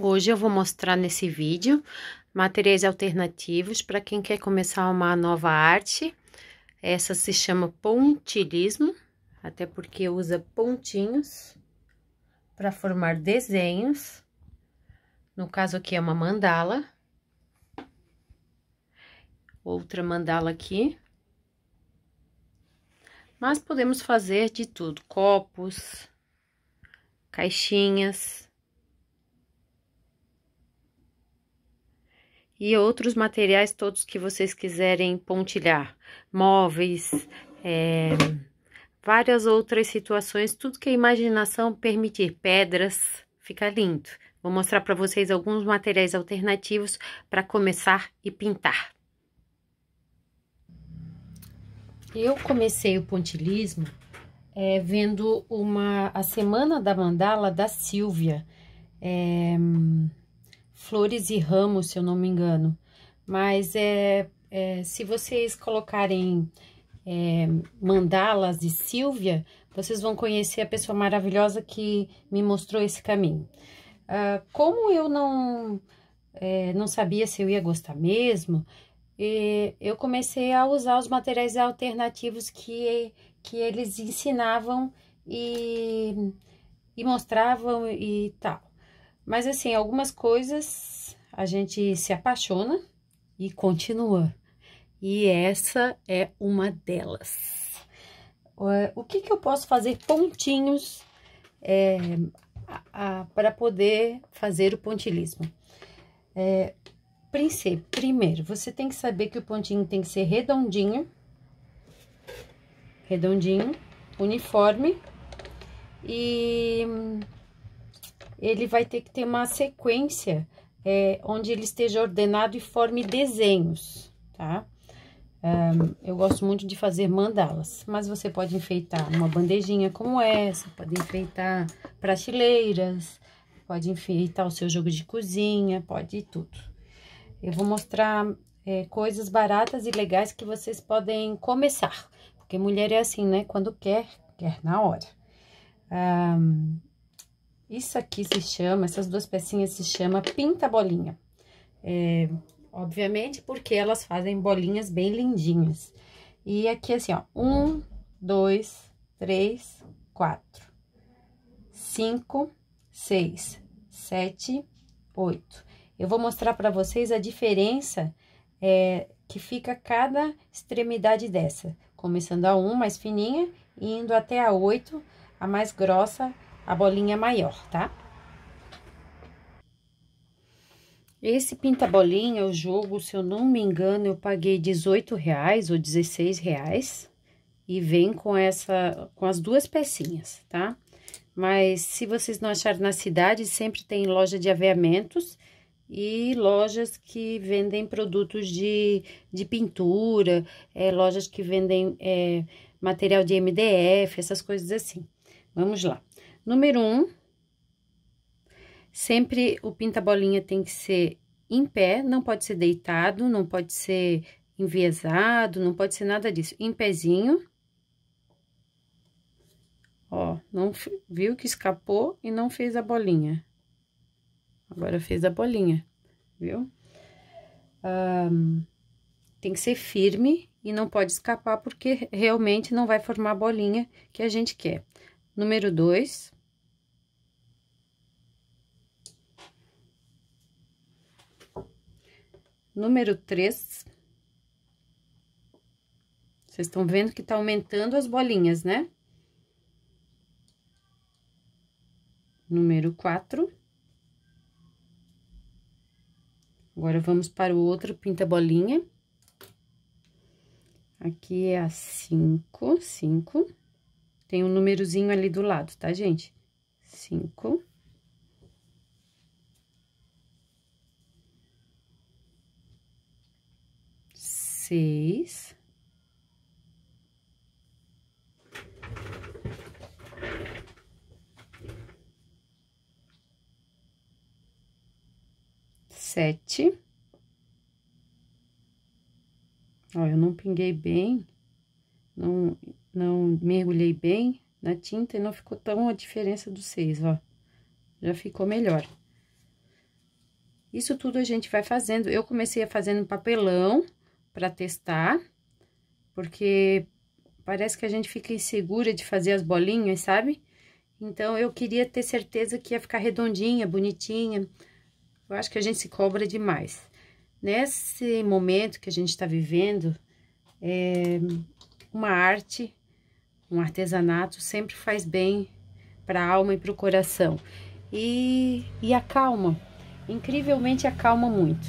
Hoje eu vou mostrar nesse vídeo materiais alternativos para quem quer começar uma nova arte. Essa se chama pontilismo, até porque usa pontinhos para formar desenhos. No caso aqui é uma mandala. Outra mandala aqui. Mas podemos fazer de tudo, copos, caixinhas e outros materiais todos que vocês quiserem pontilhar, móveis, é, várias outras situações, tudo que a imaginação permitir, pedras, fica lindo. Vou mostrar para vocês alguns materiais alternativos para começar e pintar. Eu comecei o pontilismo é, vendo uma a Semana da Mandala da Silvia. É, flores e ramos, se eu não me engano. Mas é, é se vocês colocarem é, mandalas de Silvia, vocês vão conhecer a pessoa maravilhosa que me mostrou esse caminho. Ah, como eu não, é, não sabia se eu ia gostar mesmo, é, eu comecei a usar os materiais alternativos que, que eles ensinavam e, e mostravam e tal. Mas, assim, algumas coisas a gente se apaixona e continua. E essa é uma delas. É, o que, que eu posso fazer pontinhos é, para poder fazer o pontilhismo? É, primeiro, você tem que saber que o pontinho tem que ser redondinho, redondinho, uniforme e ele vai ter que ter uma sequência é, onde ele esteja ordenado e forme desenhos, tá? Um, eu gosto muito de fazer mandalas, mas você pode enfeitar uma bandejinha como essa, pode enfeitar prateleiras, pode enfeitar o seu jogo de cozinha, pode tudo. Eu vou mostrar é, coisas baratas e legais que vocês podem começar, porque mulher é assim, né? Quando quer, quer na hora. Um, isso aqui se chama, essas duas pecinhas se chama pinta-bolinha. É, obviamente, porque elas fazem bolinhas bem lindinhas. E aqui, assim, ó, um, dois, três, quatro, cinco, seis, sete, oito. Eu vou mostrar para vocês a diferença é, que fica cada extremidade dessa. Começando a um, mais fininha, e indo até a oito, a mais grossa, a bolinha maior, tá? Esse pinta-bolinha, o jogo, se eu não me engano, eu paguei 18 reais ou 16 reais. E vem com essa, com as duas pecinhas, tá? Mas se vocês não acharem na cidade, sempre tem loja de aveamentos e lojas que vendem produtos de, de pintura, é, lojas que vendem é, material de MDF, essas coisas assim. Vamos lá. Número um, sempre o pinta-bolinha tem que ser em pé, não pode ser deitado, não pode ser enviesado, não pode ser nada disso. Em pezinho. Ó, não viu que escapou e não fez a bolinha. Agora fez a bolinha, viu? Um, tem que ser firme e não pode escapar, porque realmente não vai formar a bolinha que a gente quer. Número dois. número 3. Vocês estão vendo que tá aumentando as bolinhas, né? Número 4. Agora, vamos para o outro pinta-bolinha. Aqui é a 5, 5. Tem um númerozinho ali do lado, tá, gente? 5. 5. seis. Sete. Ó, eu não pinguei bem, não, não mergulhei bem na tinta e não ficou tão a diferença dos seis, ó. Já ficou melhor. Isso tudo a gente vai fazendo. Eu comecei a fazer no papelão, para testar, porque parece que a gente fica insegura de fazer as bolinhas, sabe? Então, eu queria ter certeza que ia ficar redondinha, bonitinha. Eu acho que a gente se cobra demais. Nesse momento que a gente está vivendo, é, uma arte, um artesanato sempre faz bem para a alma e para o coração. E, e acalma, incrivelmente acalma muito.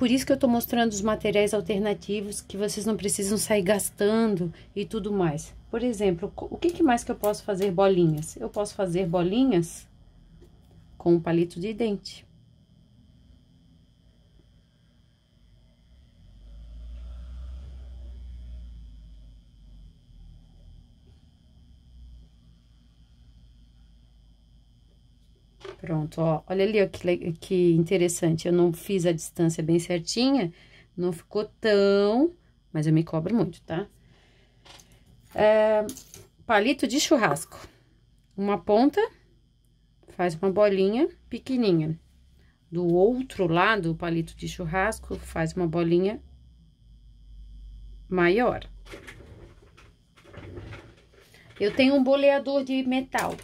Por isso que eu tô mostrando os materiais alternativos que vocês não precisam sair gastando e tudo mais. Por exemplo, o que, que mais que eu posso fazer bolinhas? Eu posso fazer bolinhas com um palito de dente. Pronto, ó, olha ali ó, que, que interessante, eu não fiz a distância bem certinha, não ficou tão, mas eu me cobro muito, tá? É, palito de churrasco, uma ponta, faz uma bolinha pequenininha. Do outro lado, o palito de churrasco faz uma bolinha maior. Eu tenho um boleador de metal,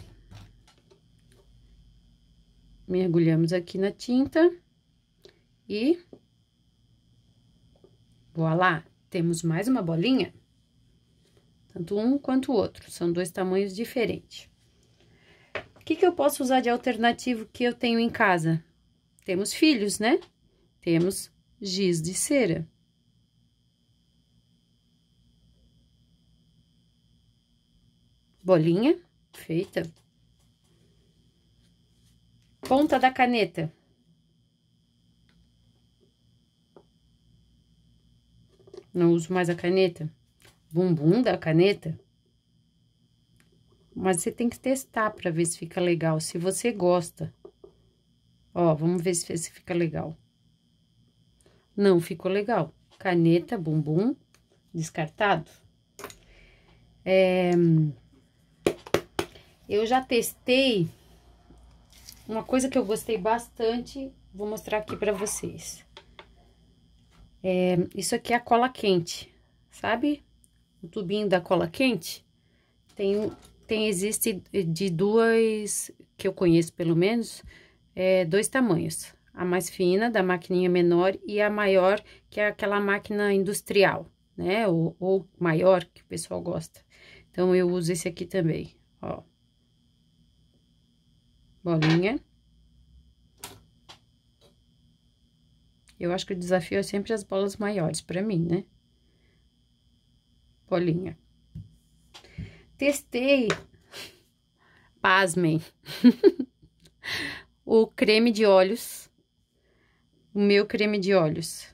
mergulhamos aqui na tinta e... Voilá! Temos mais uma bolinha, tanto um quanto o outro, são dois tamanhos diferentes. O que, que eu posso usar de alternativo que eu tenho em casa? Temos filhos, né? Temos giz de cera. Bolinha feita. Ponta da caneta. Não uso mais a caneta. Bumbum da caneta. Mas você tem que testar para ver se fica legal, se você gosta. Ó, vamos ver se, se fica legal. Não ficou legal. Caneta, bumbum, descartado. É, eu já testei uma coisa que eu gostei bastante, vou mostrar aqui pra vocês. É, isso aqui é a cola quente, sabe? O tubinho da cola quente. Tem, tem existe de duas, que eu conheço pelo menos, é, dois tamanhos. A mais fina, da maquininha menor, e a maior, que é aquela máquina industrial, né? Ou, ou maior, que o pessoal gosta. Então, eu uso esse aqui também, ó bolinha. Eu acho que o desafio é sempre as bolas maiores pra mim, né? Bolinha. Testei, pasmem, o creme de olhos, o meu creme de olhos.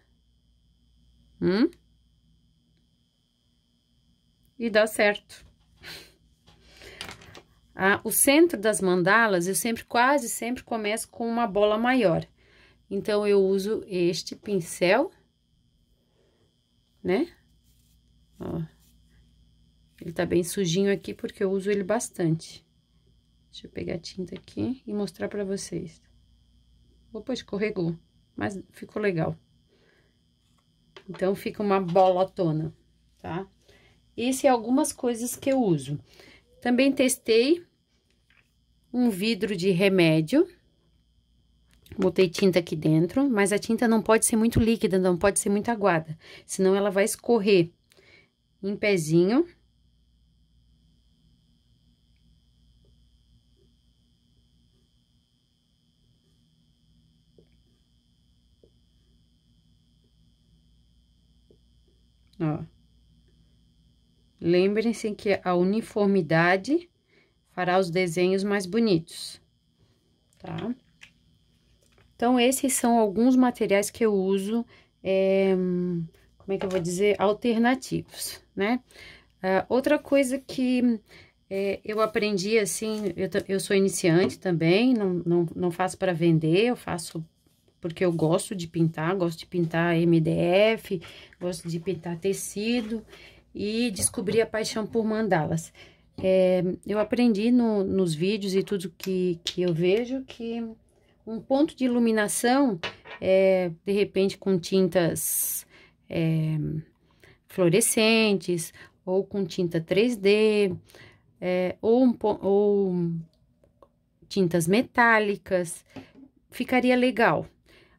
Hum? E dá certo. Ah, o centro das mandalas, eu sempre, quase sempre começo com uma bola maior. Então, eu uso este pincel, né? Ó, ele tá bem sujinho aqui porque eu uso ele bastante. Deixa eu pegar a tinta aqui e mostrar pra vocês. Opa, escorregou, mas ficou legal. Então, fica uma bolotona, tá? Esse é algumas coisas que eu uso. Também testei um vidro de remédio. Botei tinta aqui dentro, mas a tinta não pode ser muito líquida, não pode ser muito aguada, senão ela vai escorrer em pezinho. Ó. Lembrem-se que a uniformidade fará os desenhos mais bonitos, tá? Então, esses são alguns materiais que eu uso, é, como é que eu vou dizer, alternativos, né? Uh, outra coisa que é, eu aprendi, assim, eu, eu sou iniciante também, não, não, não faço para vender, eu faço porque eu gosto de pintar, gosto de pintar MDF, gosto de pintar tecido, e descobri a paixão por mandalas. É, eu aprendi no, nos vídeos e tudo que, que eu vejo que um ponto de iluminação, é, de repente com tintas é, fluorescentes ou com tinta 3D, é, ou, um, ou tintas metálicas, ficaria legal.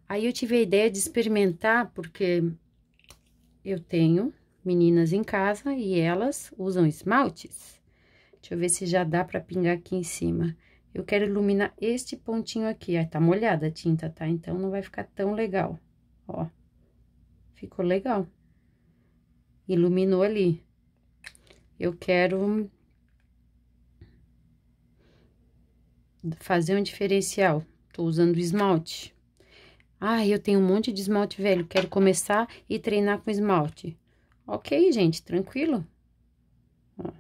Aí eu tive a ideia de experimentar, porque eu tenho meninas em casa e elas usam esmaltes. Deixa eu ver se já dá pra pingar aqui em cima. Eu quero iluminar este pontinho aqui. Ah, tá molhada a tinta, tá? Então, não vai ficar tão legal. Ó, ficou legal. Iluminou ali. Eu quero fazer um diferencial. Tô usando esmalte. Ah, eu tenho um monte de esmalte velho, quero começar e treinar com esmalte. Ok, gente, tranquilo? Ó.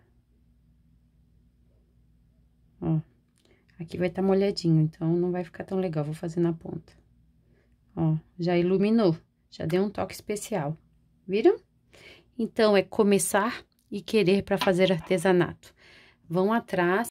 Ó. Aqui vai estar tá molhadinho, então não vai ficar tão legal. Vou fazer na ponta. Ó, já iluminou. Já deu um toque especial. Viram? Então, é começar e querer para fazer artesanato. Vão atrás.